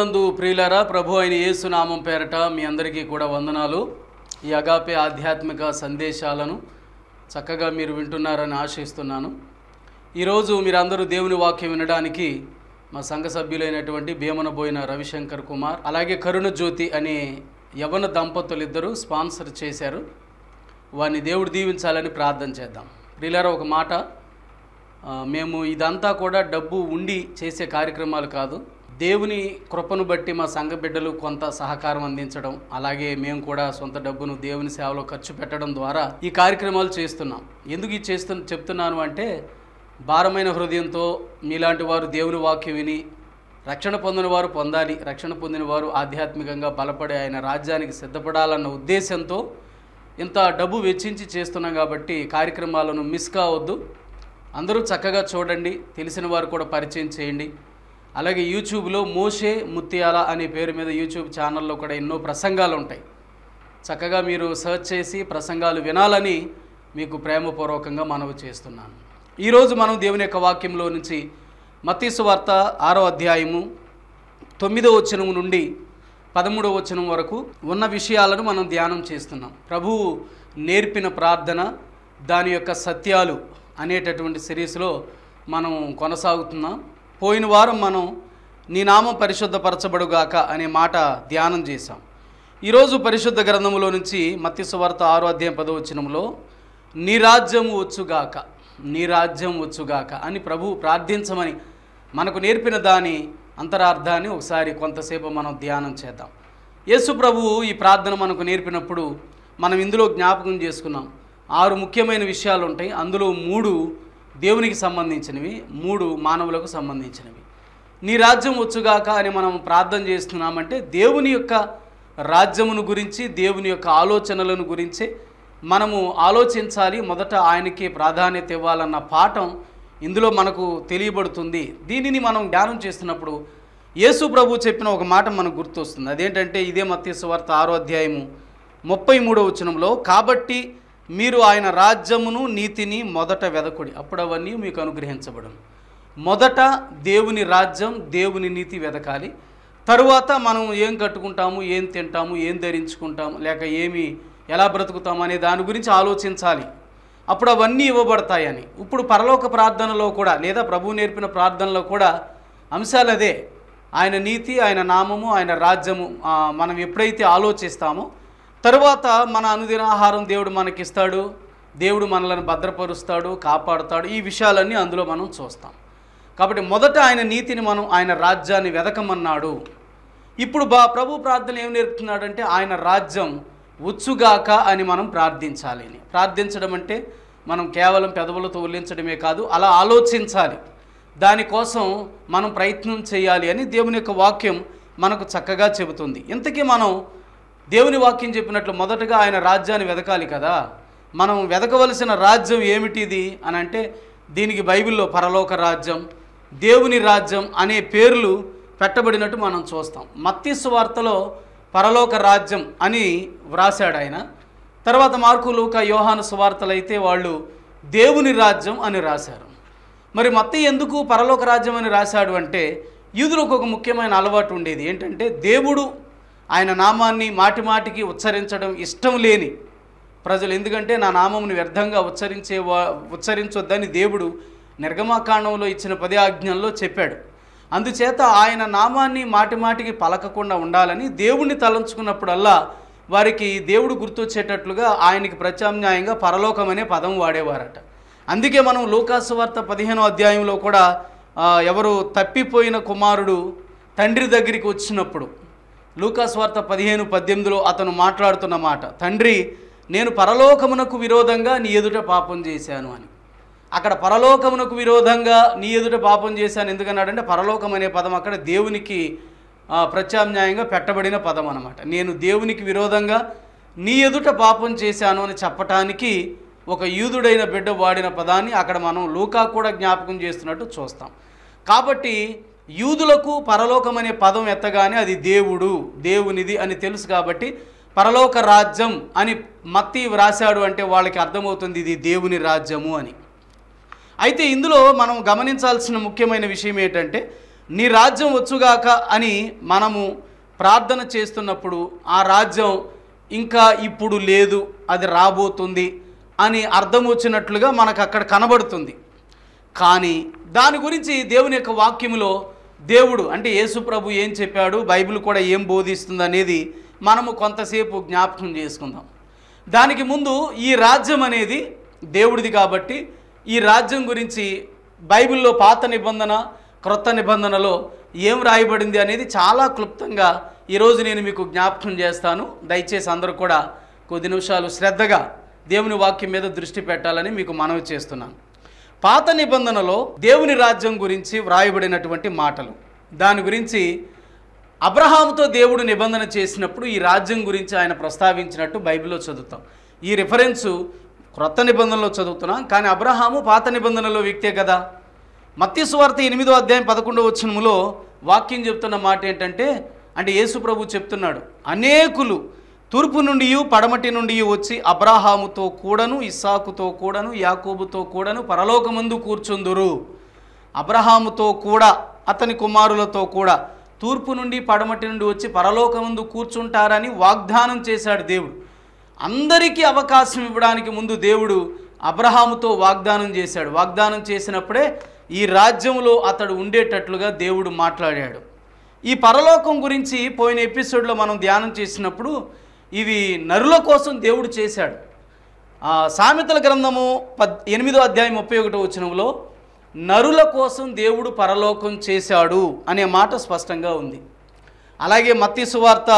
ప్రభునందు ప్రియులారా ప్రభు అయిన యేసునామం పేరట మీ అందరికీ కూడా వందనాలు ఈ అగాపే ఆధ్యాత్మిక సందేశాలను చక్కగా మీరు వింటున్నారని ఆశిస్తున్నాను ఈరోజు మీరందరూ దేవుని వాక్యం వినడానికి మా సంఘ సభ్యులైనటువంటి భీమనబోయిన రవిశంకర్ కుమార్ అలాగే కరుణ జ్యోతి అనే యవన దంపతులు ఇద్దరు స్పాన్సర్ చేశారు వారిని దేవుడు దీవించాలని ప్రార్థన చేద్దాం ప్రియులారా ఒక మాట మేము ఇదంతా కూడా డబ్బు ఉండి చేసే కార్యక్రమాలు కాదు దేవుని కృపను బట్టి మా సంఘ బిడ్డలు కొంత సహకారం అందించడం అలాగే మేము కూడా సొంత డబ్బును దేవుని సేవలో ఖర్చు పెట్టడం ద్వారా ఈ కార్యక్రమాలు చేస్తున్నాం ఎందుకు ఈ చేస్తు చెప్తున్నాను అంటే భారమైన హృదయంతో మీలాంటి వారు దేవుని వాక్యం విని రక్షణ పొందిన వారు పొందాలి రక్షణ పొందిన వారు ఆధ్యాత్మికంగా బలపడి ఆయన రాజ్యానికి సిద్ధపడాలన్న ఉద్దేశంతో ఇంత డబ్బు వెచ్చించి చేస్తున్నాం కాబట్టి కార్యక్రమాలను మిస్ కావద్దు అందరూ చక్కగా చూడండి తెలిసిన వారు కూడా పరిచయం చేయండి అలాగే యూట్యూబ్లో మోషే ముత్యాల అనే పేరు మీద యూట్యూబ్ ఛానల్లో కూడా ఎన్నో ప్రసంగాలు ఉంటాయి చక్కగా మీరు సెర్చ్ చేసి ప్రసంగాలు వినాలని మీకు ప్రేమపూర్వకంగా మనవి చేస్తున్నాను ఈరోజు మనం దేవుని యొక్క వాక్యంలో నుంచి మతీసు వార్త ఆరో అధ్యాయము తొమ్మిదో వచనం నుండి పదమూడవ వచనం వరకు ఉన్న విషయాలను మనం ధ్యానం చేస్తున్నాం ప్రభువు నేర్పిన ప్రార్థన దాని యొక్క సత్యాలు అనేటటువంటి సిరీస్లో మనం కొనసాగుతున్నాం పోయిన వారం మనం నీ నామం పరిశుద్ధపరచబడుగాక అనే మాట ధ్యానం చేశాం ఈరోజు పరిశుద్ధ గ్రంథంలో నుంచి మత్స్యవార్త ఆరో అధ్యాయం పదవచనంలో నీ రాజ్యం వచ్చుగాక నీ రాజ్యం వచ్చుగాక అని ప్రభు ప్రార్థించమని మనకు నేర్పిన దాని అంతరార్థాన్ని ఒకసారి కొంతసేపు మనం ధ్యానం చేద్దాం యేసు ప్రభు ఈ ప్రార్థన మనకు నేర్పినప్పుడు మనం ఇందులో జ్ఞాపకం చేసుకున్నాం ఆరు ముఖ్యమైన విషయాలు ఉంటాయి అందులో మూడు దేవునికి సంబంధించినవి మూడు మానవులకు సంబంధించినవి నీ రాజ్యం వచ్చుగాక అని మనం ప్రార్థన చేస్తున్నామంటే దేవుని యొక్క రాజ్యమును గురించి దేవుని యొక్క ఆలోచనలను గురించి మనము ఆలోచించాలి మొదట ఆయనకి ప్రాధాన్యత ఇవ్వాలన్న పాఠం ఇందులో మనకు తెలియబడుతుంది దీనిని మనం ధ్యానం చేస్తున్నప్పుడు యేసు ప్రభు చెప్పిన ఒక మాట మనకు గుర్తొస్తుంది అదేంటంటే ఇదే మత్స్య వార్త ఆరో అధ్యాయము ముప్పై మూడో వచనంలో కాబట్టి మీరు ఆయన రాజ్యమును నీతిని మొదట వెదకుడి అప్పుడు అవన్నీ మీకు అనుగ్రహించబడం మొదట దేవుని రాజ్యం దేవుని నీతి వెదకాలి తరువాత మనం ఏం కట్టుకుంటాము ఏం తింటాము ఏం ధరించుకుంటాము లేక ఏమి ఎలా బ్రతుకుతాము అనే దాని గురించి ఆలోచించాలి అప్పుడు అవన్నీ ఇవ్వబడతాయని ఇప్పుడు పరలోక ప్రార్థనలో కూడా లేదా ప్రభువు నేర్పిన ప్రార్థనలో కూడా అంశాలు అదే ఆయన నీతి ఆయన నామము ఆయన రాజ్యము మనం ఎప్పుడైతే ఆలోచిస్తామో తరువాత మన అనుదిన ఆహారం దేవుడు మనకిస్తాడు దేవుడు మనలను భద్రపరుస్తాడు కాపాడుతాడు ఈ విషయాలన్నీ అందులో మనం చూస్తాం కాబట్టి మొదట ఆయన నీతిని మనం ఆయన రాజ్యాన్ని వెదకమన్నాడు ఇప్పుడు బా ప్రభు ప్రార్థన ఏం నేర్పుతున్నాడంటే ఆయన రాజ్యం ఉచ్చుగాక అని మనం ప్రార్థించాలి అని ప్రార్థించడం అంటే మనం కేవలం పెదవులతో ఉల్లించడమే కాదు అలా ఆలోచించాలి దానికోసం మనం ప్రయత్నం చేయాలి అని దేవుని యొక్క వాక్యం మనకు చక్కగా చెబుతుంది ఇంతకీ మనం దేవుని వాక్యం చెప్పినట్లు మొదటగా ఆయన రాజ్యాన్ని వెదకాలి కదా మనం వెదకవలసిన రాజ్యం ఏమిటిది అని అంటే దీనికి బైబిల్లో పరలోక రాజ్యం దేవుని రాజ్యం అనే పేర్లు పెట్టబడినట్టు మనం చూస్తాం మత్తిస్సు వార్తలో పరలోక రాజ్యం అని వ్రాసాడు ఆయన తర్వాత మార్కు లూక యోహాను సువార్తలు అయితే వాళ్ళు దేవుని రాజ్యం అని రాశారు మరి మత్తి ఎందుకు పరలోక రాజ్యం అని రాశాడు అంటే యూదులకు ఒక ముఖ్యమైన అలవాటు ఉండేది ఏంటంటే దేవుడు ఆయన నామాన్ని మాటిమాటికి ఉచ్చరించడం ఇష్టం లేని ప్రజలు ఎందుకంటే నా నామంను వ్యర్థంగా ఉచ్చరించే ఉచ్చరించొద్దని దేవుడు నిర్గమాకాండంలో ఇచ్చిన పది ఆజ్ఞల్లో చెప్పాడు అందుచేత ఆయన నామాన్ని మాటిమాటికి పలకకుండా ఉండాలని దేవుణ్ణి తలంచుకున్నప్పుడల్లా వారికి దేవుడు గుర్తొచ్చేటట్లుగా ఆయనకి ప్రత్యామ్నాయంగా పరలోకం అనే పదం వాడేవారట అందుకే మనం లోకాసు వార్త పదిహేనో అధ్యాయంలో కూడా ఎవరు తప్పిపోయిన కుమారుడు తండ్రి దగ్గరికి వచ్చినప్పుడు లూకాస్వార్త పదిహేను పద్దెనిమిదిలో అతను మాట్లాడుతున్న మాట తండ్రి నేను పరలోకమునకు విరోధంగా నీ ఎదుట పాపం చేశాను అని అక్కడ పరలోకమునకు విరోధంగా నీ ఎదుట పాపం చేశాను ఎందుకన్నాడంటే పరలోకం అనే పదం అక్కడ దేవునికి ప్రత్యామ్నాయంగా పెట్టబడిన పదం అనమాట నేను దేవునికి విరోధంగా నీ ఎదుట పాపం చేశాను అని చెప్పటానికి ఒక యూదుడైన బిడ్డ వాడిన పదాన్ని అక్కడ మనం లూకా కూడా జ్ఞాపకం చేస్తున్నట్టు చూస్తాం కాబట్టి యూదులకు పరలోకం అనే పదం ఎత్తగానే అది దేవుడు దేవునిది అని తెలుసు కాబట్టి పరలోక రాజ్యం అని మత్తి వ్రాశాడు అంటే వాళ్ళకి అర్థమవుతుంది ఇది దేవుని రాజ్యము అని అయితే ఇందులో మనం గమనించాల్సిన ముఖ్యమైన విషయం ఏంటంటే నీ రాజ్యం వచ్చుగాక అని మనము ప్రార్థన చేస్తున్నప్పుడు ఆ రాజ్యం ఇంకా ఇప్పుడు లేదు అది రాబోతుంది అని అర్థం వచ్చినట్లుగా మనకు అక్కడ కనబడుతుంది కానీ దాని గురించి దేవుని యొక్క వాక్యములో దేవుడు అంటే యేసుప్రభు ఏం చెప్పాడు బైబిల్ కూడా ఏం బోధిస్తుంది అనేది మనము కొంతసేపు జ్ఞాపకం చేసుకుందాం దానికి ముందు ఈ రాజ్యం అనేది దేవుడిది కాబట్టి ఈ రాజ్యం గురించి బైబిల్లో పాత నిబంధన క్రొత్త నిబంధనలో ఏం రాయబడింది అనేది చాలా క్లుప్తంగా ఈరోజు నేను మీకు జ్ఞాపకం చేస్తాను దయచేసి అందరూ కూడా కొద్ది నిమిషాలు శ్రద్ధగా దేవుని వాక్యం మీద దృష్టి పెట్టాలని మీకు మనవి చేస్తున్నాను పాత నిబంధనలో దేవుని రాజ్యం గురించి వ్రాయబడినటువంటి మాటలు దాని గురించి అబ్రహాంతో దేవుడు నిబంధన చేసినప్పుడు ఈ రాజ్యం గురించి ఆయన ప్రస్తావించినట్టు బైబిల్లో చదువుతాం ఈ రిఫరెన్సు క్రొత్త నిబంధనలో చదువుతున్నాం కానీ అబ్రహాము పాత నిబంధనలో వ్యక్తే కదా మత్స్వార్త ఎనిమిదో అధ్యాయం పదకొండవ వచ్చినములో వాక్యం చెప్తున్న మాట ఏంటంటే అంటే యేసు ప్రభు చెప్తున్నాడు అనేకులు తూర్పు నుండి పడమటి నుండి వచ్చి అబ్రాహాముతో కూడను ఇస్సాకుతో కూడను యాకోబుతో కూడను పరలోకమందు కూర్చుందురు అబ్రహాముతో కూడా అతని కుమారులతో కూడా తూర్పు నుండి పడమటి నుండి వచ్చి పరలోకముందు కూర్చుంటారని వాగ్దానం చేశాడు దేవుడు అందరికీ అవకాశం ఇవ్వడానికి ముందు దేవుడు అబ్రహాముతో వాగ్దానం చేశాడు వాగ్దానం చేసినప్పుడే ఈ రాజ్యంలో అతడు ఉండేటట్లుగా దేవుడు మాట్లాడాడు ఈ పరలోకం గురించి పోయిన ఎపిసోడ్లో మనం ధ్యానం చేసినప్పుడు ఇవి నరుల కోసం దేవుడు చేశాడు సామెతల గ్రంథము పద్ ఎనిమిదో అధ్యాయం ముప్పై ఒకటో వచ్చినంలో నరుల కోసం దేవుడు పరలోకం చేశాడు అనే మాట స్పష్టంగా ఉంది అలాగే మత్తి సువార్త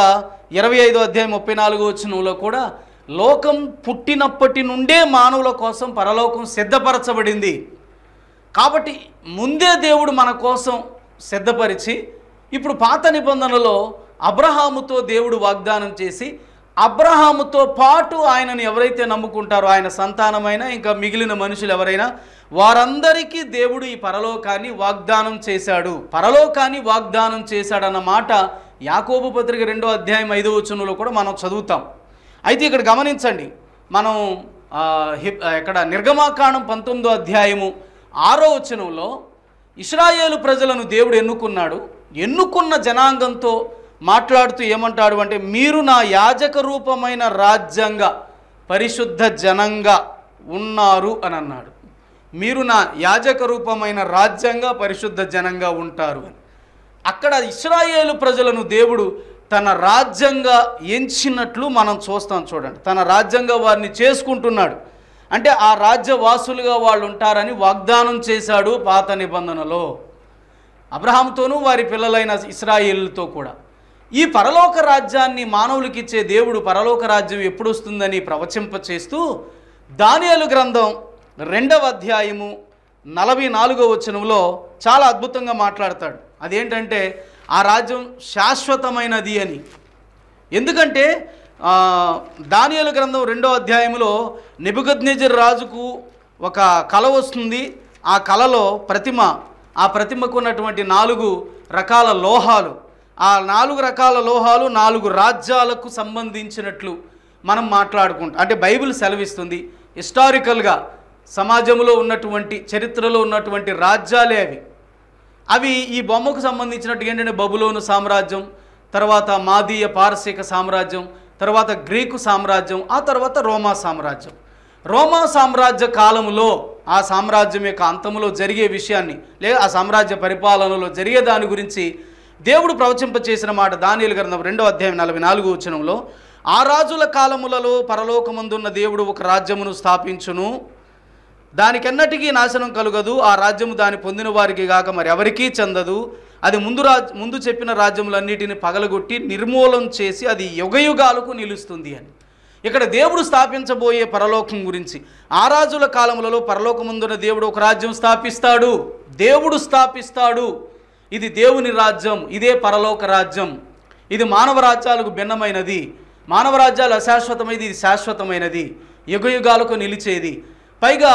ఇరవై ఐదో అధ్యాయం ముప్పై నాలుగో వచ్చినంలో కూడా లోకం పుట్టినప్పటి నుండే మానవుల కోసం పరలోకం సిద్ధపరచబడింది కాబట్టి ముందే దేవుడు మన కోసం సిద్ధపరిచి ఇప్పుడు పాత నిబంధనలో అబ్రహాముతో దేవుడు వాగ్దానం చేసి అబ్రహాముతో పాటు ఆయనను ఎవరైతే నమ్ముకుంటారో ఆయన సంతానమైన ఇంకా మిగిలిన మనుషులు ఎవరైనా వారందరికీ దేవుడు ఈ పరలోకాన్ని వాగ్దానం చేశాడు పరలోకాన్ని వాగ్దానం చేశాడన్న మాట యాకోబు పత్రిక రెండో అధ్యాయం ఐదో వచనంలో కూడా మనం చదువుతాం అయితే ఇక్కడ గమనించండి మనం ఇక్కడ నిర్గమాకాణం పంతొమ్మిదో అధ్యాయము ఆరో వచనంలో ఇస్రాయేలు ప్రజలను దేవుడు ఎన్నుకున్నాడు ఎన్నుకున్న జనాంగంతో మాట్లాడుతూ ఏమంటాడు అంటే మీరు నా యాజక రూపమైన రాజ్యంగా పరిశుద్ధ జనంగా ఉన్నారు అని అన్నాడు మీరు నా యాజక రూపమైన రాజ్యంగా పరిశుద్ధ జనంగా ఉంటారు అని అక్కడ ఇస్రాయేలు ప్రజలను దేవుడు తన రాజ్యంగా ఎంచినట్లు మనం చూస్తాం చూడండి తన రాజ్యంగా వారిని చేసుకుంటున్నాడు అంటే ఆ రాజ్యవాసులుగా వాళ్ళు ఉంటారని వాగ్దానం చేశాడు పాత నిబంధనలో అబ్రహాంతోనూ వారి పిల్లలైన ఇస్రాయిల్తో కూడా ఈ పరలోక రాజ్యాన్ని మానవులకిచ్చే దేవుడు పరలోక రాజ్యం ఎప్పుడు వస్తుందని ప్రవచింప చేస్తూ దానియలు గ్రంథం రెండవ అధ్యాయము నలభై నాలుగో వచనంలో చాలా అద్భుతంగా మాట్లాడతాడు అదేంటంటే ఆ రాజ్యం శాశ్వతమైనది అని ఎందుకంటే దానియల గ్రంథం రెండో అధ్యాయంలో నిబుగద్నిజర్ రాజుకు ఒక కళ వస్తుంది ఆ కళలో ప్రతిమ ఆ ప్రతిమకు ఉన్నటువంటి నాలుగు రకాల లోహాలు ఆ నాలుగు రకాల లోహాలు నాలుగు రాజ్యాలకు సంబంధించినట్లు మనం మాట్లాడుకుంటాం అంటే బైబిల్ సెలవిస్తుంది హిస్టారికల్గా సమాజంలో ఉన్నటువంటి చరిత్రలో ఉన్నటువంటి రాజ్యాలే అవి అవి ఈ బొమ్మకు సంబంధించినట్టు ఏంటంటే బబులోను సామ్రాజ్యం తర్వాత మాదీయ పారసీక సామ్రాజ్యం తర్వాత గ్రీకు సామ్రాజ్యం ఆ తర్వాత రోమా సామ్రాజ్యం రోమా సామ్రాజ్య కాలంలో ఆ సామ్రాజ్యం యొక్క అంతంలో జరిగే విషయాన్ని లేదా ఆ సామ్రాజ్య పరిపాలనలో జరిగే దాని గురించి దేవుడు ప్రవచింపచేసిన మాట దానియలు గ్రంథం రెండో అధ్యాయం నలభై నాలుగు వచనంలో ఆ రాజుల కాలములలో పరలోకమందున్న దేవుడు ఒక రాజ్యమును స్థాపించును దానికెన్నటికీ నాశనం కలగదు ఆ రాజ్యము దాని పొందిన వారికి కాక మరి ఎవరికీ చెందదు అది ముందు రాజ్ ముందు చెప్పిన రాజ్యములన్నిటిని పగలగొట్టి నిర్మూలం చేసి అది యుగయుగాలకు నిలుస్తుంది అని ఇక్కడ దేవుడు స్థాపించబోయే పరలోకం గురించి ఆ రాజుల కాలములలో పరలోకముందున్న దేవుడు ఒక రాజ్యం స్థాపిస్తాడు దేవుడు స్థాపిస్తాడు ఇది దేవుని రాజ్యం ఇదే పరలోక రాజ్యం ఇది మానవ రాజ్యాలకు భిన్నమైనది మానవ రాజ్యాలు అశాశ్వతమైనది ఇది శాశ్వతమైనది యుగయుగాలకు నిలిచేది పైగా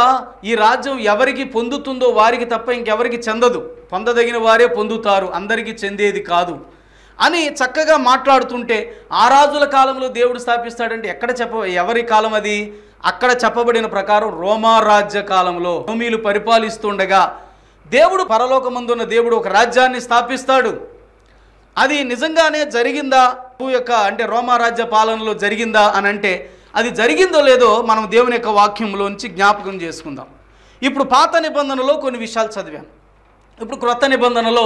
ఈ రాజ్యం ఎవరికి పొందుతుందో వారికి తప్ప ఇంకెవరికి చెందదు పొందదగిన వారే పొందుతారు అందరికీ చెందేది కాదు అని చక్కగా మాట్లాడుతుంటే ఆ రాజుల కాలంలో దేవుడు స్థాపిస్తాడంటే ఎక్కడ చెప్ప ఎవరి కాలం అది అక్కడ చెప్పబడిన ప్రకారం రోమారాజ్య కాలంలో భూమిలు పరిపాలిస్తుండగా దేవుడు పరలోకమందున్న దేవుడు ఒక రాజ్యాన్ని స్థాపిస్తాడు అది నిజంగానే జరిగిందా యొక్క అంటే రోమారాజ్య పాలనలో జరిగిందా అని అంటే అది జరిగిందో లేదో మనం దేవుని యొక్క వాక్యంలోంచి జ్ఞాపకం చేసుకుందాం ఇప్పుడు పాత నిబంధనలో కొన్ని విషయాలు చదివాను ఇప్పుడు క్రొత్త నిబంధనలో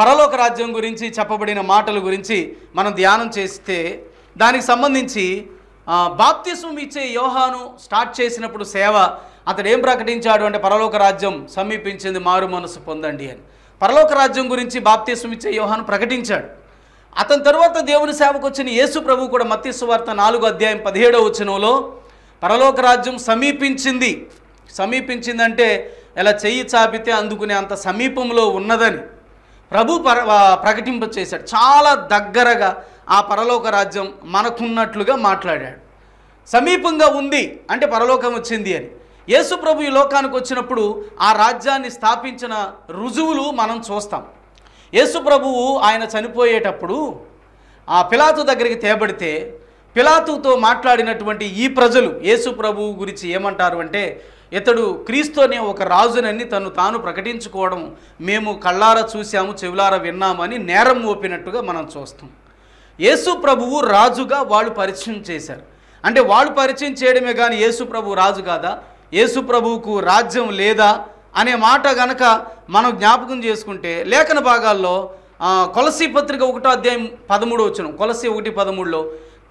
పరలోక రాజ్యం గురించి చెప్పబడిన మాటల గురించి మనం ధ్యానం చేస్తే దానికి సంబంధించి బాప్తిసం ఇచ్చే యోహాను స్టార్ట్ చేసినప్పుడు సేవ అతడు ఏం ప్రకటించాడు అంటే పరలోక రాజ్యం సమీపించింది మారు మనసు పొందండి అని పరలోక రాజ్యం గురించి బాప్తీసం ఇచ్చే యోహాను ప్రకటించాడు అతని తర్వాత దేవుని సేవకు వచ్చిన యేసు ప్రభు కూడా మత్స్సువార్త నాలుగు అధ్యాయం పదిహేడవ వచనంలో పరలోక రాజ్యం సమీపించింది సమీపించిందంటే ఎలా చెయ్యి చాపితే అందుకునే అంత సమీపంలో ఉన్నదని ప్రభు పర ప్రకటింప చేశాడు చాలా దగ్గరగా ఆ పరలోక రాజ్యం మనకున్నట్లుగా మాట్లాడాడు సమీపంగా ఉంది అంటే పరలోకం వచ్చింది అని యేసుప్రభు ఈ లోకానికి వచ్చినప్పుడు ఆ రాజ్యాన్ని స్థాపించిన రుజువులు మనం చూస్తాం యేసుప్రభువు ఆయన చనిపోయేటప్పుడు ఆ పిలాతు దగ్గరికి తేబడితే పిలాతుతో మాట్లాడినటువంటి ఈ ప్రజలు యేసు గురించి ఏమంటారు అంటే ఇతడు క్రీస్తునే ఒక రాజునని తను తాను ప్రకటించుకోవడం మేము కళ్ళారా చూశాము చెవులారా విన్నామని నేరం మోపినట్టుగా మనం చూస్తాం యేసు ప్రభువు రాజుగా వాళ్ళు పరిచయం చేశారు అంటే వాళ్ళు పరిచయం చేయడమే కానీ యేసు ప్రభు రాజు కాదా యేసు ప్రభువుకు రాజ్యం లేదా అనే మాట గనక మనం జ్ఞాపకం చేసుకుంటే లేఖన భాగాల్లో కొలసి పత్రిక ఒకటో అధ్యాయం పదమూడు వచ్చిన కొలసి ఒకటి పదమూడులో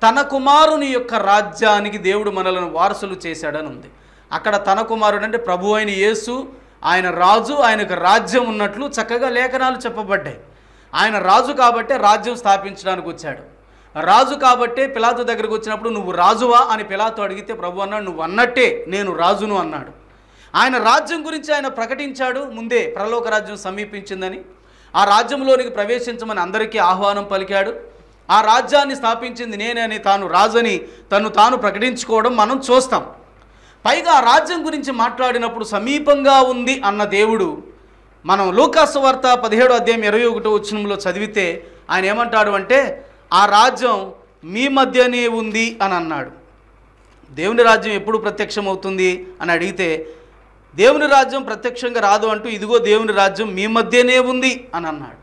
తన కుమారుని యొక్క రాజ్యానికి దేవుడు మనలను వారసులు చేశాడని ఉంది అక్కడ తన కుమారుడు అంటే ప్రభు అయిన యేసు ఆయన రాజు ఆయనకు రాజ్యం ఉన్నట్లు చక్కగా లేఖనాలు చెప్పబడ్డాయి ఆయన రాజు కాబట్టే రాజ్యం స్థాపించడానికి వచ్చాడు రాజు కాబట్టే పిలాతు దగ్గరకు వచ్చినప్పుడు నువ్వు రాజువా అని పిలాతు అడిగితే ప్రభు అన్నాడు నువ్వు అన్నట్టే నేను రాజును అన్నాడు ఆయన రాజ్యం గురించి ఆయన ప్రకటించాడు ముందే ప్రలోక రాజ్యం సమీపించిందని ఆ రాజ్యంలోనికి ప్రవేశించమని అందరికీ ఆహ్వానం పలికాడు ఆ రాజ్యాన్ని స్థాపించింది నేనని తాను రాజని తను తాను ప్రకటించుకోవడం మనం చూస్తాం పైగా ఆ రాజ్యం గురించి మాట్లాడినప్పుడు సమీపంగా ఉంది అన్న దేవుడు మనం లోకాసు వార్త పదిహేడు అధ్యాయం ఇరవై ఒకటో వచ్చినంలో చదివితే ఆయన ఏమంటాడు అంటే ఆ రాజ్యం మీ మధ్యనే ఉంది అని అన్నాడు దేవుని రాజ్యం ఎప్పుడు ప్రత్యక్షమవుతుంది అని అడిగితే దేవుని రాజ్యం ప్రత్యక్షంగా రాదు అంటూ ఇదిగో దేవుని రాజ్యం మీ మధ్యనే ఉంది అని అన్నాడు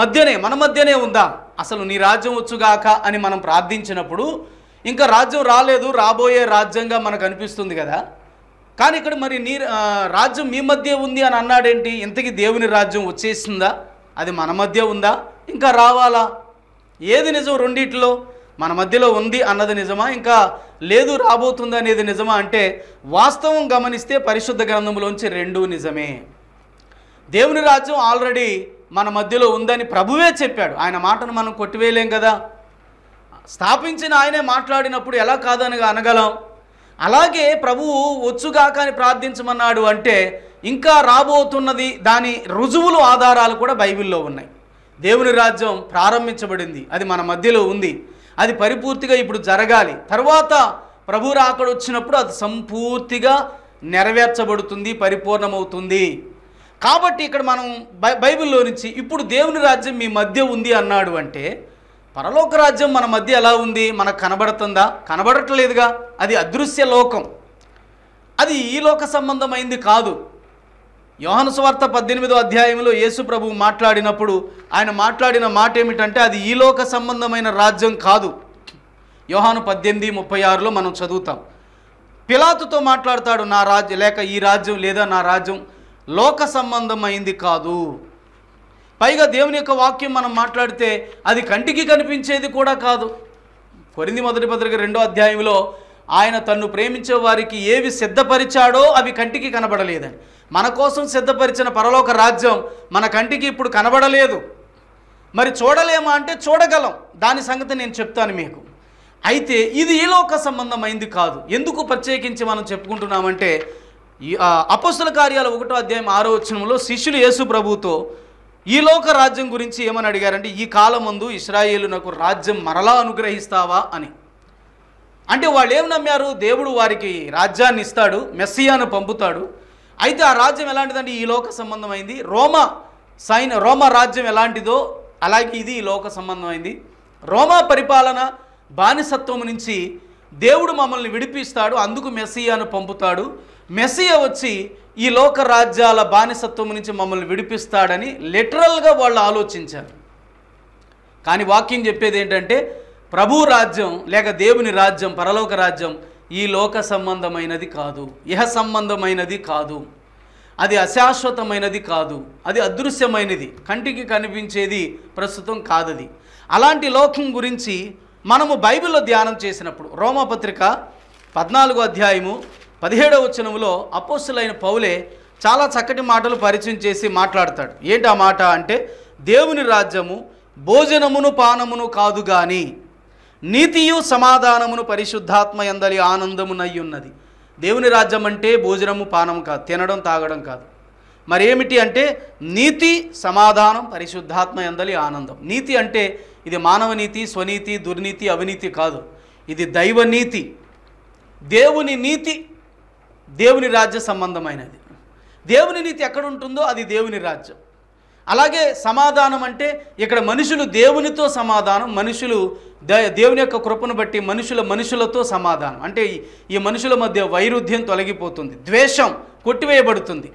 మధ్యనే మన మధ్యనే ఉందా అసలు నీ రాజ్యం వచ్చుగాక అని మనం ప్రార్థించినప్పుడు ఇంకా రాజ్యం రాలేదు రాబోయే రాజ్యంగా మనకు అనిపిస్తుంది కదా కానీ ఇక్కడ మరి నీ రాజ్యం మీ మధ్య ఉంది అని అన్నాడేంటి ఇంతకీ దేవుని రాజ్యం వచ్చేసిందా అది మన మధ్య ఉందా ఇంకా రావాలా ఏది నిజం రెండిట్లో మన మధ్యలో ఉంది అన్నది నిజమా ఇంకా లేదు రాబోతుంది అనేది నిజమా అంటే వాస్తవం గమనిస్తే పరిశుద్ధ గ్రంథంలోంచి రెండూ నిజమే దేవుని రాజ్యం ఆల్రెడీ మన మధ్యలో ఉందని ప్రభువే చెప్పాడు ఆయన మాటను మనం కొట్టివేయలేం కదా స్థాపించిన ఆయనే మాట్లాడినప్పుడు ఎలా కాదని అనగలం అలాగే ప్రభువు వచ్చుగాక అని ప్రార్థించమన్నాడు అంటే ఇంకా రాబోతున్నది దాని రుజువులు ఆధారాలు కూడా బైబిల్లో ఉన్నాయి దేవుని రాజ్యం ప్రారంభించబడింది అది మన మధ్యలో ఉంది అది పరిపూర్తిగా ఇప్పుడు జరగాలి తర్వాత ప్రభు రాకడు వచ్చినప్పుడు అది సంపూర్తిగా నెరవేర్చబడుతుంది పరిపూర్ణమవుతుంది కాబట్టి ఇక్కడ మనం బై బైబిల్లో నుంచి ఇప్పుడు దేవుని రాజ్యం మీ మధ్య ఉంది అన్నాడు అంటే పరలోక రాజ్యం మన మధ్య ఎలా ఉంది మనకు కనబడుతుందా కనబడట్లేదుగా అది అదృశ్య లోకం అది ఈ లోక సంబంధమైంది కాదు యోహను సువార్త పద్దెనిమిదో అధ్యాయంలో యేసు ప్రభు మాట్లాడినప్పుడు ఆయన మాట్లాడిన మాట ఏమిటంటే అది ఈలోక సంబంధమైన రాజ్యం కాదు యోహాను పద్దెనిమిది ముప్పై ఆరులో మనం చదువుతాం పిలాతుతో మాట్లాడతాడు నా రాజ్యం లేక ఈ రాజ్యం లేదా నా రాజ్యం లోక సంబంధమైంది కాదు పైగా దేవుని యొక్క వాక్యం మనం మాట్లాడితే అది కంటికి కనిపించేది కూడా కాదు కొరింది మొదటి పత్రిక రెండో అధ్యాయంలో ఆయన తన్ను ప్రేమించే వారికి ఏవి సిద్ధపరిచాడో అవి కంటికి కనబడలేదని మన కోసం సిద్ధపరిచిన పరలోక రాజ్యం మన కంటికి ఇప్పుడు కనబడలేదు మరి చూడలేమా అంటే చూడగలం దాని సంగతి నేను చెప్తాను మీకు అయితే ఇది ఈ లోక సంబంధమైంది కాదు ఎందుకు ప్రత్యేకించి మనం చెప్పుకుంటున్నామంటే అపస్తుల కార్యాలు ఒకటో అధ్యాయం ఆరో వచ్చినంలో శిష్యులు యేసు ప్రభుతో ఈ లోక రాజ్యం గురించి ఏమని అడిగారంటే ఈ కాలం ముందు ఇస్రాయేలునకు రాజ్యం మరలా అనుగ్రహిస్తావా అని అంటే వాళ్ళు ఏం నమ్మారు దేవుడు వారికి రాజ్యాన్ని ఇస్తాడు మెస్సియాను పంపుతాడు అయితే ఆ రాజ్యం ఎలాంటిదండి ఈ లోక సంబంధమైంది రోమ సైన్ రోమ రాజ్యం ఎలాంటిదో అలాగే ఇది ఈ లోక సంబంధమైంది రోమా పరిపాలన బానిసత్వం నుంచి దేవుడు మమ్మల్ని విడిపిస్తాడు అందుకు మెస్సియాను పంపుతాడు మెస్సియా వచ్చి ఈ లోక రాజ్యాల బానిసత్వం నుంచి మమ్మల్ని విడిపిస్తాడని లిటరల్గా వాళ్ళు ఆలోచించారు కానీ వాక్యం చెప్పేది ఏంటంటే ప్రభు రాజ్యం లేక దేవుని రాజ్యం పరలోక రాజ్యం ఈ లోక సంబంధమైనది కాదు ఇహ సంబంధమైనది కాదు అది అశాశ్వతమైనది కాదు అది అదృశ్యమైనది కంటికి కనిపించేది ప్రస్తుతం కాదది అలాంటి లోకం గురించి మనము బైబిల్లో ధ్యానం చేసినప్పుడు రోమపత్రిక పద్నాలుగో అధ్యాయము పదిహేడవ వచనంలో అపోస్తులైన పౌలే చాలా చక్కటి మాటలు పరిచయం చేసి మాట్లాడతాడు ఏంటి ఆ మాట అంటే దేవుని రాజ్యము భోజనమును పానమును కాదు కానీ నీతియు సమాధానమును పరిశుద్ధాత్మ ఎందలి ఆనందమునయ్యున్నది దేవుని రాజ్యం అంటే భోజనము పానం కాదు తినడం తాగడం కాదు మరేమిటి అంటే నీతి సమాధానం పరిశుద్ధాత్మ ఎందలి ఆనందం నీతి అంటే ఇది మానవ నీతి స్వనీతి దుర్నీతి అవినీతి కాదు ఇది దైవ నీతి దేవుని నీతి దేవుని రాజ్య సంబంధమైనది దేవుని నీతి ఎక్కడుంటుందో అది దేవుని రాజ్యం అలాగే సమాధానం అంటే ఇక్కడ మనుషులు దేవునితో సమాధానం మనుషులు దేవుని యొక్క కృపను బట్టి మనుషుల మనుషులతో సమాధానం అంటే ఈ మనుషుల మధ్య వైరుధ్యం తొలగిపోతుంది ద్వేషం కొట్టివేయబడుతుంది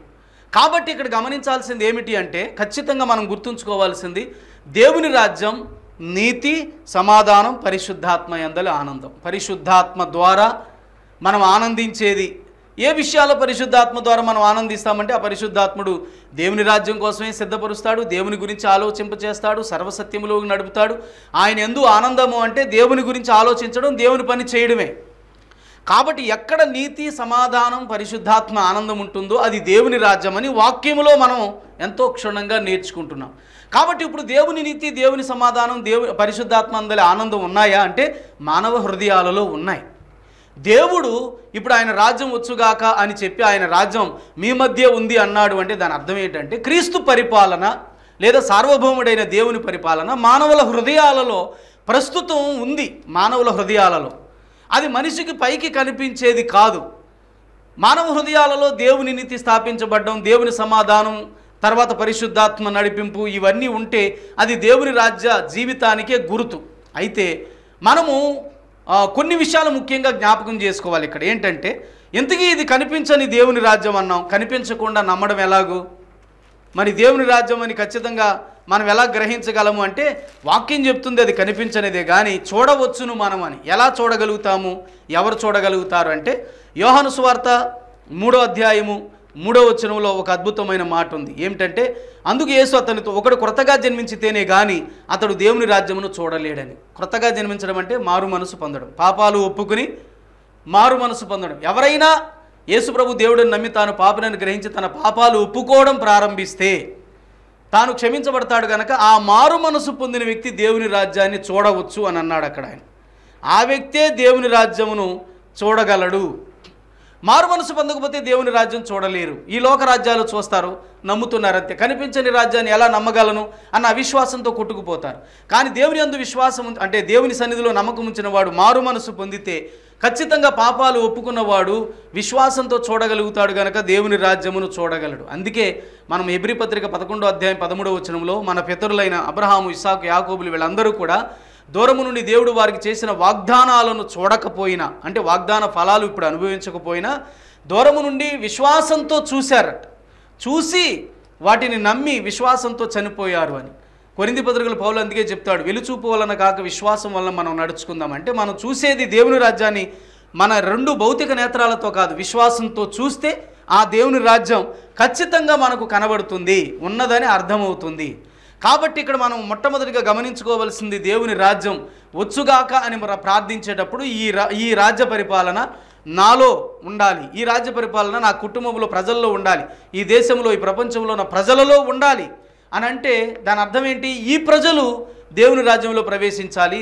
కాబట్టి ఇక్కడ గమనించాల్సింది ఏమిటి అంటే ఖచ్చితంగా మనం గుర్తుంచుకోవాల్సింది దేవుని రాజ్యం నీతి సమాధానం పరిశుద్ధాత్మ ఎందలు ఆనందం పరిశుద్ధాత్మ ద్వారా మనం ఆనందించేది ఏ విషయాల పరిశుద్ధాత్మ ద్వారా మనం ఆనందిస్తామంటే ఆ పరిశుద్ధాత్ముడు దేవుని రాజ్యం కోసమే సిద్ధపరుస్తాడు దేవుని గురించి ఆలోచింపచేస్తాడు సర్వసత్యములో నడుపుతాడు ఆయన ఎందు ఆనందము అంటే దేవుని గురించి ఆలోచించడం దేవుని పని చేయడమే కాబట్టి ఎక్కడ నీతి సమాధానం పరిశుద్ధాత్మ ఆనందం ఉంటుందో అది దేవుని రాజ్యం అని వాక్యములో మనం ఎంతో క్షుణ్ణంగా నేర్చుకుంటున్నాం కాబట్టి ఇప్పుడు దేవుని నీతి దేవుని సమాధానం దేవు పరిశుద్ధాత్మ అందరి ఆనందం ఉన్నాయా అంటే మానవ హృదయాలలో ఉన్నాయి దేవుడు ఇప్పుడు ఆయన రాజ్యం వచ్చుగాక అని చెప్పి ఆయన రాజ్యం మీ మధ్య ఉంది అన్నాడు అంటే దాని అర్థం ఏంటంటే క్రీస్తు పరిపాలన లేదా సార్వభౌముడైన దేవుని పరిపాలన మానవుల హృదయాలలో ప్రస్తుతం ఉంది మానవుల హృదయాలలో అది మనిషికి పైకి కనిపించేది కాదు మానవ హృదయాలలో దేవుని నీతి స్థాపించబడ్డం దేవుని సమాధానం తర్వాత పరిశుద్ధాత్మ నడిపింపు ఇవన్నీ ఉంటే అది దేవుని రాజ్య జీవితానికే గుర్తు అయితే మనము కొన్ని విషయాలు ముఖ్యంగా జ్ఞాపకం చేసుకోవాలి ఇక్కడ ఏంటంటే ఇంతకీ ఇది కనిపించని దేవుని రాజ్యం అన్నాం కనిపించకుండా నమ్మడం ఎలాగూ మరి దేవుని రాజ్యం అని ఖచ్చితంగా మనం ఎలా గ్రహించగలము అంటే వాక్యం చెప్తుంది అది కనిపించనిదే కానీ చూడవచ్చును మనం అని ఎలా చూడగలుగుతాము ఎవరు చూడగలుగుతారు అంటే యోహాను స్వార్త మూడో అధ్యాయము మూడవ వచనంలో ఒక అద్భుతమైన మాట ఉంది ఏమిటంటే అందుకు యేసు అతనితో ఒకడు క్రొత్తగా జన్మించితేనే కానీ అతడు దేవుని రాజ్యమును చూడలేడని క్రొత్తగా జన్మించడం అంటే మారు మనసు పొందడం పాపాలు ఒప్పుకుని మారు మనసు పొందడం ఎవరైనా యేసుప్రభు దేవుడిని నమ్మి తాను పాపనని గ్రహించి తన పాపాలు ఒప్పుకోవడం ప్రారంభిస్తే తాను క్షమించబడతాడు కనుక ఆ మారు మనసు పొందిన వ్యక్తి దేవుని రాజ్యాన్ని చూడవచ్చు అని అన్నాడు అక్కడ ఆయన ఆ వ్యక్తే దేవుని రాజ్యమును చూడగలడు మారు మనసు పొందకపోతే దేవుని రాజ్యం చూడలేరు ఈ లోక రాజ్యాలు చూస్తారు నమ్ముతున్నారంతే కనిపించని రాజ్యాన్ని ఎలా నమ్మగలను అన్న అవిశ్వాసంతో కొట్టుకుపోతారు కానీ దేవుని అందు విశ్వాసం అంటే దేవుని సన్నిధిలో నమ్మకం ఉంచిన వాడు మారు మనసు పొందితే ఖచ్చితంగా పాపాలు ఒప్పుకున్నవాడు విశ్వాసంతో చూడగలుగుతాడు గనక దేవుని రాజ్యమును చూడగలడు అందుకే మనం ఎబ్రి పత్రిక పదకొండో అధ్యాయం పదమూడవ వచనంలో మన పితరులైన అబ్రహాము ఇసాకు యాకోబులు వీళ్ళందరూ కూడా దూరము నుండి దేవుడు వారికి చేసిన వాగ్దానాలను చూడకపోయినా అంటే వాగ్దాన ఫలాలు ఇప్పుడు అనుభవించకపోయినా దూరము నుండి విశ్వాసంతో చూశారట చూసి వాటిని నమ్మి విశ్వాసంతో చనిపోయారు అని కొరింది పత్రికలు పౌలు అందుకే చెప్తాడు వెలుచూపు వలన కాక విశ్వాసం వలన మనం నడుచుకుందాం అంటే మనం చూసేది దేవుని రాజ్యాన్ని మన రెండు భౌతిక నేత్రాలతో కాదు విశ్వాసంతో చూస్తే ఆ దేవుని రాజ్యం ఖచ్చితంగా మనకు కనబడుతుంది ఉన్నదని అర్థమవుతుంది కాబట్టి ఇక్కడ మనం మొట్టమొదటిగా గమనించుకోవలసింది దేవుని రాజ్యం వచ్చుగాక అని ప్రార్థించేటప్పుడు ఈ రా ఈ రాజ్య పరిపాలన నాలో ఉండాలి ఈ రాజ్య పరిపాలన నా కుటుంబంలో ప్రజల్లో ఉండాలి ఈ దేశంలో ఈ ప్రపంచంలో నా ప్రజలలో ఉండాలి అని అంటే దాని అర్థం ఏంటి ఈ ప్రజలు దేవుని రాజ్యంలో ప్రవేశించాలి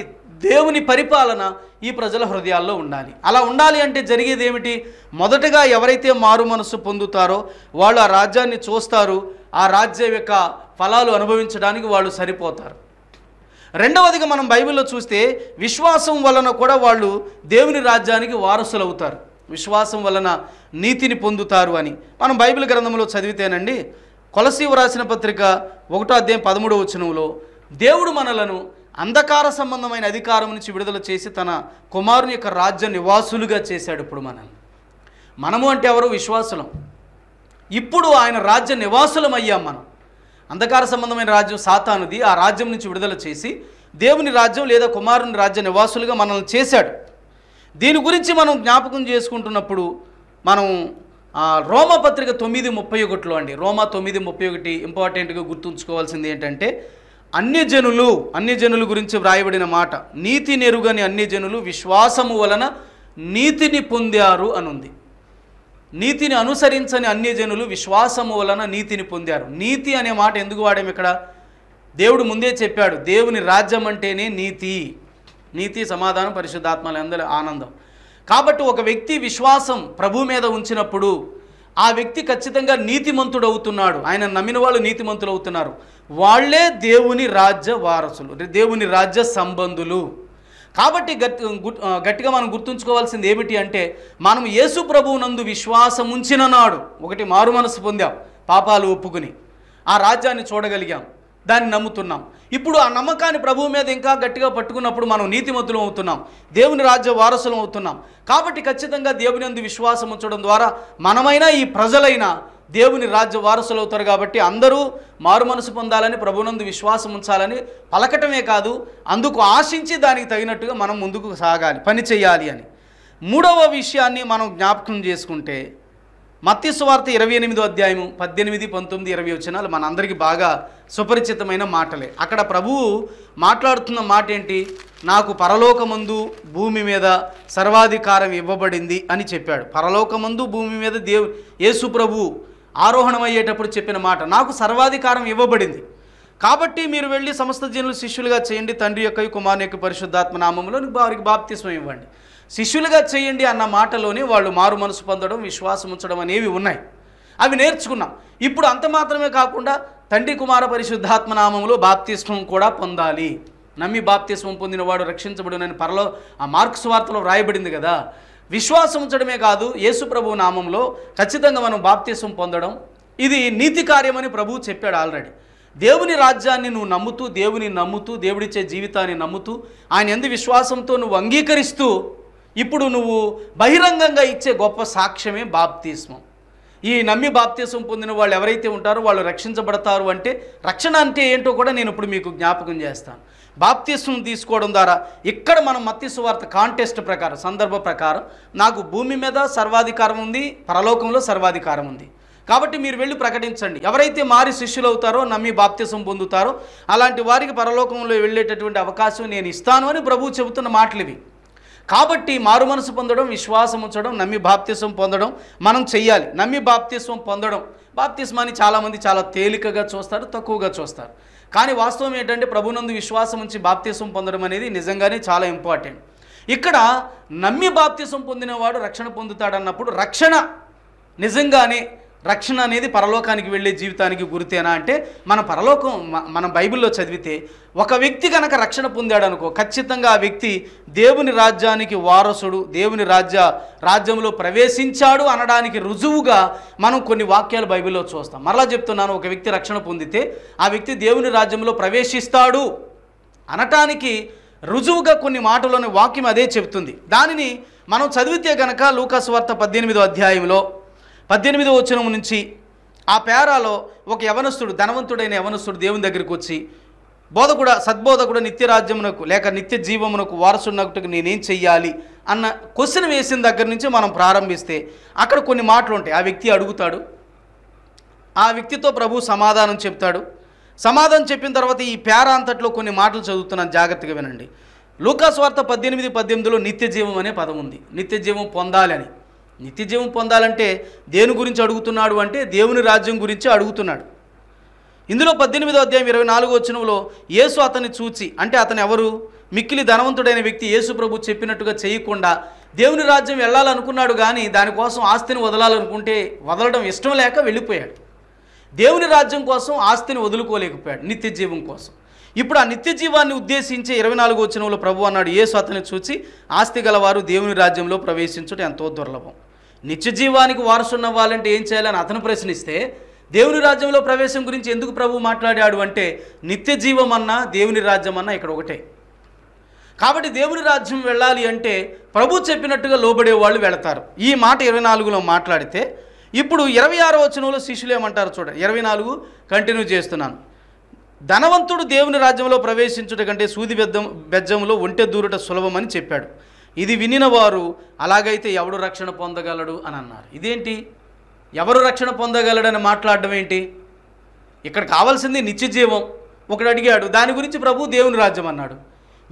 దేవుని పరిపాలన ఈ ప్రజల హృదయాల్లో ఉండాలి అలా ఉండాలి అంటే జరిగేది ఏమిటి మొదటగా ఎవరైతే మారు మనసు పొందుతారో వాళ్ళు ఆ రాజ్యాన్ని చూస్తారు ఆ రాజ్యం యొక్క ఫలాలు అనుభవించడానికి వాళ్ళు సరిపోతారు రెండవదిగా మనం బైబిల్లో చూస్తే విశ్వాసం వలన కూడా వాళ్ళు దేవుని రాజ్యానికి వారసులు అవుతారు విశ్వాసం వలన నీతిని పొందుతారు అని మనం బైబిల్ గ్రంథంలో చదివితేనండి కొలసీవ రాసిన పత్రిక ఒకటో అధ్యాయం పదమూడవ వచనంలో దేవుడు మనలను అంధకార సంబంధమైన అధికారం నుంచి విడుదల చేసి తన కుమారుని యొక్క రాజ్య నివాసులుగా చేశాడు ఇప్పుడు మనల్ని మనము అంటే ఎవరు విశ్వాసులం ఇప్పుడు ఆయన రాజ్య నివాసులం అయ్యాం మనం అంధకార సంబంధమైన రాజ్యం సాతానుది ఆ రాజ్యం నుంచి విడుదల చేసి దేవుని రాజ్యం లేదా కుమారుని రాజ్య నివాసులుగా మనల్ని చేశాడు దీని గురించి మనం జ్ఞాపకం చేసుకుంటున్నప్పుడు మనం రోమపత్రిక తొమ్మిది ముప్పై ఒకటిలో అండి రోమా తొమ్మిది ముప్పై ఒకటి ఇంపార్టెంట్గా గుర్తుంచుకోవాల్సింది ఏంటంటే అన్యజనులు అన్యజనుల గురించి వ్రాయబడిన మాట నీతి నెరుగని అన్యజనులు విశ్వాసము వలన నీతిని పొందారు అనుంది నీతిని అనుసరించని అన్యజనులు విశ్వాసము వలన నీతిని పొందారు నీతి అనే మాట ఎందుకు వాడాము ఇక్కడ దేవుడు ముందే చెప్పాడు దేవుని రాజ్యం అంటేనే నీతి నీతి సమాధానం పరిశుద్ధాత్మలు అందరి ఆనందం కాబట్టి ఒక వ్యక్తి విశ్వాసం ప్రభు మీద ఉంచినప్పుడు ఆ వ్యక్తి ఖచ్చితంగా నీతిమంతుడు అవుతున్నాడు ఆయన నమ్మిన వాళ్ళు నీతిమంతులు అవుతున్నారు వాళ్లే దేవుని రాజ్య వారసులు దేవుని రాజ్య సంబంధులు కాబట్టి గట్టి గట్టిగా మనం గుర్తుంచుకోవాల్సింది ఏమిటి అంటే మనం యేసు ప్రభువునందు విశ్వాసం ఉంచిన నాడు ఒకటి మారు మనసు పొందాం పాపాలు ఒప్పుకుని ఆ రాజ్యాన్ని చూడగలిగాం దాన్ని నమ్ముతున్నాం ఇప్పుడు ఆ నమ్మకాన్ని ప్రభువు మీద ఇంకా గట్టిగా పట్టుకున్నప్పుడు మనం నీతిమంతులం అవుతున్నాం దేవుని రాజ్య వారసులం అవుతున్నాం కాబట్టి ఖచ్చితంగా దేవుని అందు విశ్వాసం ఉంచడం ద్వారా మనమైనా ఈ ప్రజలైనా దేవుని రాజ్య వారసులు అవుతారు కాబట్టి అందరూ మారు మనసు పొందాలని ప్రభునందు విశ్వాసం ఉంచాలని పలకటమే కాదు అందుకు ఆశించి దానికి తగినట్టుగా మనం ముందుకు సాగాలి పని చేయాలి అని మూడవ విషయాన్ని మనం జ్ఞాపకం చేసుకుంటే స్వార్థ ఇరవై ఎనిమిదో అధ్యాయము పద్దెనిమిది పంతొమ్మిది ఇరవై వచ్చినాలు అందరికీ బాగా సుపరిచితమైన మాటలే అక్కడ ప్రభువు మాట్లాడుతున్న మాట ఏంటి నాకు పరలోకమందు భూమి మీద సర్వాధికారం ఇవ్వబడింది అని చెప్పాడు పరలోకమందు భూమి మీద దేవు యేసు ప్రభువు ఆరోహణమయ్యేటప్పుడు చెప్పిన మాట నాకు సర్వాధికారం ఇవ్వబడింది కాబట్టి మీరు వెళ్ళి సమస్త జనులు శిష్యులుగా చేయండి తండ్రి యొక్క కుమారుని యొక్క పరిశుద్ధాత్మ నామంలో వారికి బాప్తిస్వం ఇవ్వండి శిష్యులుగా చేయండి అన్న మాటలోనే వాళ్ళు మారు మనసు పొందడం విశ్వాసం ఉంచడం అనేవి ఉన్నాయి అవి నేర్చుకున్నాం ఇప్పుడు అంత మాత్రమే కాకుండా తండ్రి కుమార పరిశుద్ధాత్మ నామంలో బాప్తిస్వం కూడా పొందాలి నమ్మి బాప్తిస్వం పొందినవాడు రక్షించబడినని పరలో ఆ మార్క్స్ వార్తలో వ్రాయబడింది కదా విశ్వాసం ఉంచడమే కాదు యేసు ప్రభు నామంలో ఖచ్చితంగా మనం బాప్తీసం పొందడం ఇది నీతి కార్యమని ప్రభు చెప్పాడు ఆల్రెడీ దేవుని రాజ్యాన్ని నువ్వు నమ్ముతూ దేవుని నమ్ముతూ దేవుడిచ్చే జీవితాన్ని నమ్ముతూ ఆయన ఎందు విశ్వాసంతో నువ్వు అంగీకరిస్తూ ఇప్పుడు నువ్వు బహిరంగంగా ఇచ్చే గొప్ప సాక్ష్యమే బాప్తీస్మం ఈ నమ్మి బాప్తీసం పొందిన వాళ్ళు ఎవరైతే ఉంటారో వాళ్ళు రక్షించబడతారు అంటే రక్షణ అంటే ఏంటో కూడా నేను ఇప్పుడు మీకు జ్ఞాపకం చేస్తాను బాప్తీసం తీసుకోవడం ద్వారా ఇక్కడ మనం మత్తి సువార్త కాంటెస్ట్ ప్రకారం సందర్భ ప్రకారం నాకు భూమి మీద సర్వాధికారం ఉంది పరలోకంలో సర్వాధికారం ఉంది కాబట్టి మీరు వెళ్ళి ప్రకటించండి ఎవరైతే మారి శిష్యులు అవుతారో నమ్మి బాప్తిసం పొందుతారో అలాంటి వారికి పరలోకంలో వెళ్ళేటటువంటి అవకాశం నేను ఇస్తాను అని ప్రభువు చెబుతున్న మాటలు ఇవి కాబట్టి మారు మనసు పొందడం విశ్వాసం ఉంచడం నమ్మి బాప్తిసం పొందడం మనం చెయ్యాలి నమ్మి బాప్తిసం పొందడం బాప్తిస్మాన్ని చాలామంది చాలా తేలికగా చూస్తారు తక్కువగా చూస్తారు కానీ వాస్తవం ఏంటంటే ప్రభునందు విశ్వాసం ఉంచి బాప్తీసం పొందడం అనేది నిజంగానే చాలా ఇంపార్టెంట్ ఇక్కడ నమ్మి బాప్తీసం పొందినవాడు రక్షణ పొందుతాడన్నప్పుడు రక్షణ నిజంగానే రక్షణ అనేది పరలోకానికి వెళ్ళే జీవితానికి గురితేనా అంటే మన పరలోకం మనం బైబిల్లో చదివితే ఒక వ్యక్తి కనుక రక్షణ పొందాడు అనుకో ఖచ్చితంగా ఆ వ్యక్తి దేవుని రాజ్యానికి వారసుడు దేవుని రాజ్య రాజ్యంలో ప్రవేశించాడు అనడానికి రుజువుగా మనం కొన్ని వాక్యాలు బైబిల్లో చూస్తాం మరలా చెప్తున్నాను ఒక వ్యక్తి రక్షణ పొందితే ఆ వ్యక్తి దేవుని రాజ్యంలో ప్రవేశిస్తాడు అనటానికి రుజువుగా కొన్ని మాటలోని వాక్యం అదే చెబుతుంది దానిని మనం చదివితే గనక లూకాసు వార్త పద్దెనిమిదో అధ్యాయంలో పద్దెనిమిదో వచనం నుంచి ఆ పేరాలో ఒక యవనస్తుడు ధనవంతుడైన యవనస్తుడు దేవుని దగ్గరికి వచ్చి బోధకుడ సద్బోధకుడ నిత్యరాజ్యమునకు లేక నిత్య జీవమునకు వారసునకు నేనేం చెయ్యాలి అన్న క్వశ్చన్ వేసిన దగ్గర నుంచి మనం ప్రారంభిస్తే అక్కడ కొన్ని మాటలు ఉంటాయి ఆ వ్యక్తి అడుగుతాడు ఆ వ్యక్తితో ప్రభు సమాధానం చెప్తాడు సమాధానం చెప్పిన తర్వాత ఈ పేర అంతట్లో కొన్ని మాటలు చదువుతున్నాను జాగ్రత్తగా వినండి వార్త పద్దెనిమిది పద్దెనిమిదిలో నిత్య జీవం అనే పదం ఉంది నిత్య జీవం పొందాలని నిత్యజీవం పొందాలంటే దేని గురించి అడుగుతున్నాడు అంటే దేవుని రాజ్యం గురించి అడుగుతున్నాడు ఇందులో పద్దెనిమిదో అధ్యాయం ఇరవై నాలుగో వచ్చినంలో యేసు అతన్ని చూచి అంటే అతను ఎవరు మిక్కిలి ధనవంతుడైన వ్యక్తి యేసు ప్రభు చెప్పినట్టుగా చేయకుండా దేవుని రాజ్యం వెళ్ళాలనుకున్నాడు కానీ దానికోసం ఆస్తిని వదలాలనుకుంటే వదలడం ఇష్టం లేక వెళ్ళిపోయాడు దేవుని రాజ్యం కోసం ఆస్తిని వదులుకోలేకపోయాడు నిత్య జీవం కోసం ఇప్పుడు ఆ నిత్య జీవాన్ని ఉద్దేశించే ఇరవై నాలుగు వాళ్ళు ప్రభు అన్నాడు ఏ అతను చూచి ఆస్తి గలవారు దేవుని రాజ్యంలో ప్రవేశించడం ఎంతో దుర్లభం నిత్య జీవానికి వారసున్న వాళ్ళంటే ఏం చేయాలని అతను ప్రశ్నిస్తే దేవుని రాజ్యంలో ప్రవేశం గురించి ఎందుకు ప్రభు మాట్లాడాడు అంటే నిత్య జీవం అన్నా దేవుని రాజ్యం అన్నా ఇక్కడ ఒకటే కాబట్టి దేవుని రాజ్యం వెళ్ళాలి అంటే ప్రభు చెప్పినట్టుగా లోబడే వాళ్ళు వెళతారు ఈ మాట ఇరవై నాలుగులో మాట్లాడితే ఇప్పుడు ఇరవై ఆరో వచనంలో శిష్యులు ఏమంటారు చూడండి ఇరవై నాలుగు కంటిన్యూ చేస్తున్నాను ధనవంతుడు దేవుని రాజ్యంలో ప్రవేశించుట కంటే సూది బెద్దం బెజ్జంలో ఒంటె దూరుట సులభమని చెప్పాడు ఇది వినిన వారు అలాగైతే ఎవడు రక్షణ పొందగలడు అని అన్నారు ఇదేంటి ఎవరు రక్షణ పొందగలడని మాట్లాడడం ఏంటి ఇక్కడ కావాల్సింది జీవం ఒకడు అడిగాడు దాని గురించి ప్రభు దేవుని రాజ్యం అన్నాడు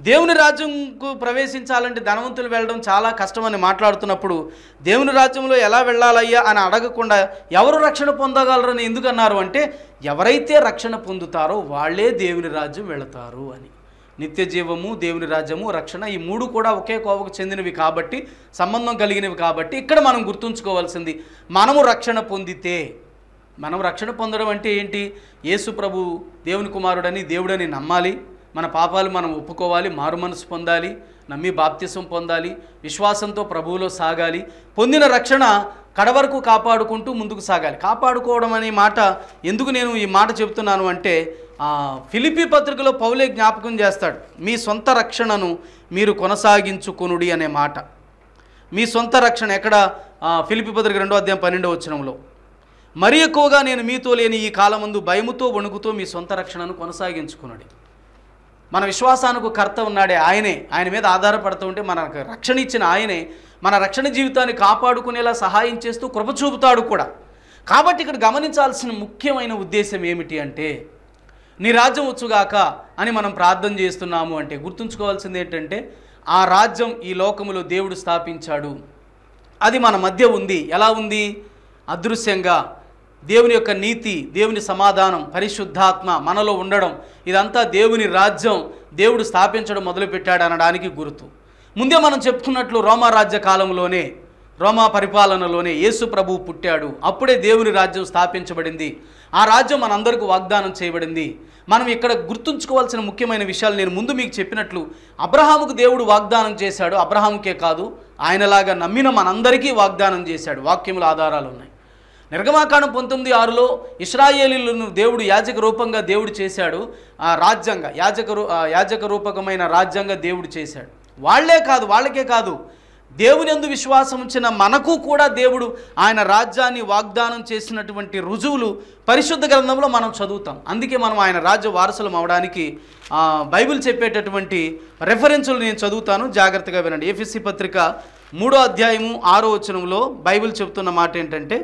దేవుని రాజ్యంకు ప్రవేశించాలంటే ధనవంతులు వెళ్ళడం చాలా కష్టమని మాట్లాడుతున్నప్పుడు దేవుని రాజ్యంలో ఎలా వెళ్ళాలయ్యా అని అడగకుండా ఎవరు రక్షణ పొందగలరని ఎందుకన్నారు అంటే ఎవరైతే రక్షణ పొందుతారో వాళ్ళే దేవుని రాజ్యం వెళతారు అని నిత్య జీవము దేవుని రాజ్యము రక్షణ ఈ మూడు కూడా ఒకే కోవకు చెందినవి కాబట్టి సంబంధం కలిగినవి కాబట్టి ఇక్కడ మనం గుర్తుంచుకోవాల్సింది మనము రక్షణ పొందితే మనం రక్షణ పొందడం అంటే ఏంటి యేసు ప్రభు దేవుని కుమారుడని దేవుడని నమ్మాలి మన పాపాలు మనం ఒప్పుకోవాలి మారుమనసు పొందాలి నమ్మి బాప్తిసం పొందాలి విశ్వాసంతో ప్రభువులో సాగాలి పొందిన రక్షణ కడవరకు కాపాడుకుంటూ ముందుకు సాగాలి కాపాడుకోవడం అనే మాట ఎందుకు నేను ఈ మాట చెప్తున్నాను అంటే ఫిలిపి పత్రికలో పౌలే జ్ఞాపకం చేస్తాడు మీ సొంత రక్షణను మీరు కొనసాగించుకునుడి అనే మాట మీ సొంత రక్షణ ఎక్కడ ఫిలిపి పత్రిక రెండో అధ్యాయం పన్నెండో వచ్చినంలో మరీ ఎక్కువగా నేను మీతో లేని ఈ కాలమందు భయముతో వణుకుతో మీ సొంత రక్షణను కొనసాగించుకున్నాడు మన విశ్వాసానికి కర్త ఉన్నాడే ఆయనే ఆయన మీద ఆధారపడుతూ ఉంటే మనకు రక్షణ ఇచ్చిన ఆయనే మన రక్షణ జీవితాన్ని కాపాడుకునేలా సహాయం చేస్తూ కృప చూపుతాడు కూడా కాబట్టి ఇక్కడ గమనించాల్సిన ముఖ్యమైన ఉద్దేశం ఏమిటి అంటే నీ రాజ్యం వచ్చుగాక అని మనం ప్రార్థన చేస్తున్నాము అంటే గుర్తుంచుకోవాల్సింది ఏంటంటే ఆ రాజ్యం ఈ లోకములో దేవుడు స్థాపించాడు అది మన మధ్య ఉంది ఎలా ఉంది అదృశ్యంగా దేవుని యొక్క నీతి దేవుని సమాధానం పరిశుద్ధాత్మ మనలో ఉండడం ఇదంతా దేవుని రాజ్యం దేవుడు స్థాపించడం మొదలుపెట్టాడు అనడానికి గుర్తు ముందే మనం చెప్పుకున్నట్లు రోమా రాజ్య కాలంలోనే రోమా పరిపాలనలోనే యేసు ప్రభువు పుట్టాడు అప్పుడే దేవుని రాజ్యం స్థాపించబడింది ఆ రాజ్యం మనందరికీ వాగ్దానం చేయబడింది మనం ఇక్కడ గుర్తుంచుకోవాల్సిన ముఖ్యమైన విషయాలు నేను ముందు మీకు చెప్పినట్లు అబ్రహాముకు దేవుడు వాగ్దానం చేశాడు అబ్రహాముకే కాదు ఆయనలాగా నమ్మిన మనందరికీ వాగ్దానం చేశాడు వాక్యముల ఆధారాలు ఉన్నాయి నిర్గమాకాండం పంతొమ్మిది ఆరులో ఇస్రాయేలీలను దేవుడు యాజక రూపంగా దేవుడు చేశాడు ఆ రాజ్యాంగ యాజక యాజక రూపకమైన రాజ్యాంగ దేవుడు చేశాడు వాళ్లే కాదు వాళ్ళకే కాదు దేవుని ఎందు విశ్వాసం ఉంచిన మనకు కూడా దేవుడు ఆయన రాజ్యాన్ని వాగ్దానం చేసినటువంటి రుజువులు పరిశుద్ధ గ్రంథంలో మనం చదువుతాం అందుకే మనం ఆయన రాజ్య వారసులు అవడానికి బైబిల్ చెప్పేటటువంటి రెఫరెన్సులు నేను చదువుతాను జాగ్రత్తగా వినండి ఏపీసీ పత్రిక మూడో అధ్యాయము ఆరో వచనంలో బైబిల్ చెబుతున్న మాట ఏంటంటే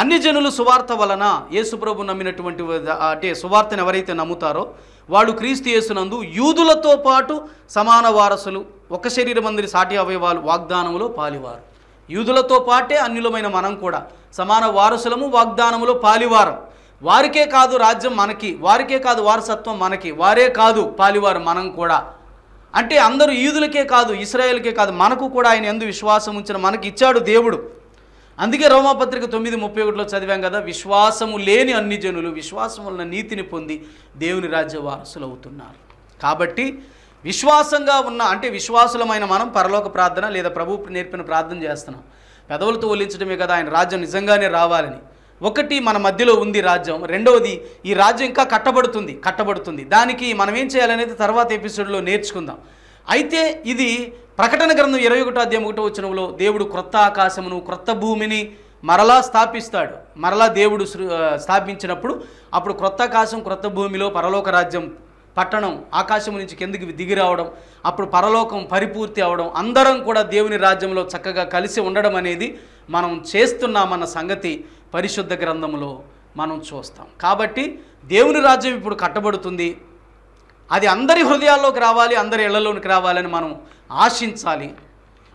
అన్ని జనులు సువార్త వలన యేసుప్రభు నమ్మినటువంటి అంటే సువార్తను ఎవరైతే నమ్ముతారో వాళ్ళు క్రీస్తు యేసునందు యూదులతో పాటు సమాన వారసులు ఒక శరీరం అందరి సాటి అవయవాలు వాగ్దానములో పాలివారు యూదులతో పాటే అన్యులమైన మనం కూడా సమాన వారసులము వాగ్దానములో పాలివారం వారికే కాదు రాజ్యం మనకి వారికే కాదు వారసత్వం మనకి వారే కాదు పాలివారు మనం కూడా అంటే అందరూ ఈదులకే కాదు ఇస్రాయేల్కే కాదు మనకు కూడా ఆయన ఎందు విశ్వాసం ఉంచిన మనకి ఇచ్చాడు దేవుడు అందుకే రోమాపత్రిక తొమ్మిది ముప్పై ఒకటిలో చదివాం కదా విశ్వాసము లేని అన్ని జనులు విశ్వాసం వలన నీతిని పొంది దేవుని రాజ్య వారసులు అవుతున్నారు కాబట్టి విశ్వాసంగా ఉన్న అంటే విశ్వాసులమైన మనం పరలోక ప్రార్థన లేదా ప్రభు నేర్పిన ప్రార్థన చేస్తున్నాం పెదవులతో ఒలించడమే కదా ఆయన రాజ్యం నిజంగానే రావాలని ఒకటి మన మధ్యలో ఉంది రాజ్యం రెండవది ఈ రాజ్యం ఇంకా కట్టబడుతుంది కట్టబడుతుంది దానికి మనం ఏం చేయాలనేది తర్వాత ఎపిసోడ్లో నేర్చుకుందాం అయితే ఇది ప్రకటన గ్రంథం ఇరవై ఒకటో అధ్యాయం ఒకటో వచనంలో దేవుడు క్రొత్త ఆకాశమును క్రొత్త భూమిని మరలా స్థాపిస్తాడు మరలా దేవుడు స్థాపించినప్పుడు అప్పుడు క్రొత్త ఆకాశం క్రొత్త భూమిలో పరలోక రాజ్యం పట్టణం ఆకాశం నుంచి కిందికి దిగి రావడం అప్పుడు పరలోకం పరిపూర్తి అవడం అందరం కూడా దేవుని రాజ్యంలో చక్కగా కలిసి ఉండడం అనేది మనం చేస్తున్నామన్న సంగతి పరిశుద్ధ గ్రంథంలో మనం చూస్తాం కాబట్టి దేవుని రాజ్యం ఇప్పుడు కట్టబడుతుంది అది అందరి హృదయాల్లోకి రావాలి అందరి ఇళ్లలోనికి రావాలని మనం ఆశించాలి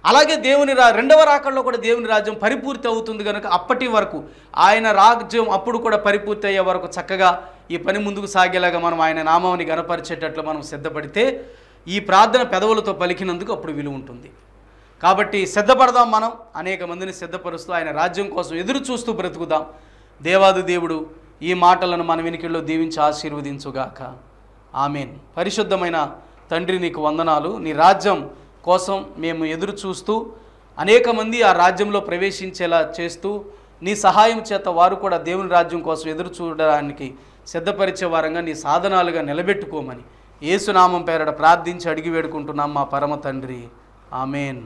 అలాగే దేవుని రా రెండవ రాకల్లో కూడా దేవుని రాజ్యం పరిపూర్తి అవుతుంది కనుక అప్పటి వరకు ఆయన రాజ్యం అప్పుడు కూడా పరిపూర్తి అయ్యే వరకు చక్కగా ఈ పని ముందుకు సాగేలాగా మనం ఆయన నామాన్ని గనపరిచేటట్లు మనం సిద్ధపడితే ఈ ప్రార్థన పెదవులతో పలికినందుకు అప్పుడు విలువ ఉంటుంది కాబట్టి సిద్ధపడదాం మనం అనేక మందిని సిద్ధపరుస్తూ ఆయన రాజ్యం కోసం ఎదురు చూస్తూ బ్రతుకుదాం దేవాది దేవుడు ఈ మాటలను మన వెనుకల్లో దీవించి ఆశీర్వదించుగాక ఆమెన్ పరిశుద్ధమైన తండ్రి నీకు వందనాలు నీ రాజ్యం కోసం మేము ఎదురు చూస్తూ అనేక మంది ఆ రాజ్యంలో ప్రవేశించేలా చేస్తూ నీ సహాయం చేత వారు కూడా దేవుని రాజ్యం కోసం ఎదురు చూడడానికి సిద్ధపరిచే వారంగా నీ సాధనాలుగా నిలబెట్టుకోమని ఏసునామం పేరట ప్రార్థించి అడిగి వేడుకుంటున్నాం మా పరమ తండ్రి ఆమెన్